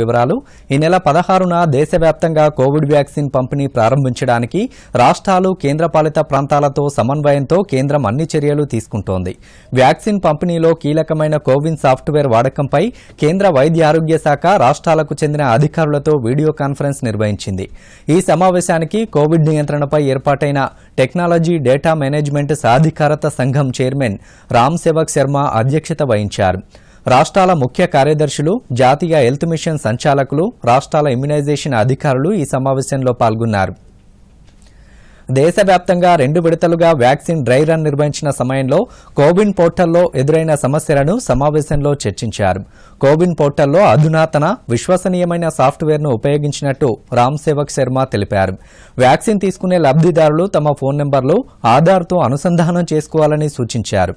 వివరాలు ఈ నెల పదహారున దేశవ్యాప్తంగా కోవిడ్ వ్యాక్సిన్ పంపిణీ ప్రారంభించడానికి రాష్ట్రాలు కేంద్రపాలిత ప్రాంతాలతో సమన్వయంతో కేంద్రం అన్ని చర్యలు తీసుకుంటోంది వ్యాక్సిన్ పంపిణీలో కీలకమైన కోవిన్ సాఫ్ట్వేర్ వాడకంపై కేంద్ర వైద్య ఆరోగ్య శాఖ రాష్ట్రాలకు చెందిన అధికారులతో వీడియో కాన్ఫరెన్స్ నిర్వహించింది ఈ సమావేశానికి కోవిడ్ నియంత్రణపై ఏర్పాటైన టెక్నాలజీ డేటా మేనేజ్మెంట్ సాధికారత సంఘం చైర్మన్ రామ్ శర్మ అధ్యక్షత వహించారు రాష్ట్రాల ముఖ్య కార్యదర్శులు జాతీయ హెల్త్ మిషన్ సంచాలకులు రాష్ట్రాల ఇమ్యునైజేషన్ అధికారులు ఈ సమావేశంలో పాల్గొన్నారు దేశవ్యాప్తంగా రెండు విడతలుగా వ్యాక్సిన్ డ్రై రన్ నిర్వహించిన సమయంలో కోవిన్ పోర్టల్లో ఎదురైన సమస్యలను సమావేశంలో చర్చించారు కోవిన్ పోర్టల్లో అధునాతన విశ్వసనీయమైన సాఫ్ట్వేర్ను ఉపయోగించినట్టు రామ్ సేవక్ శర్మ తెలిపారు వ్యాక్సిన్ తీసుకునే లబ్దిదారులు తమ ఫోన్ నెంబర్లు ఆధార్తో అనుసంధానం చేసుకోవాలని సూచించారు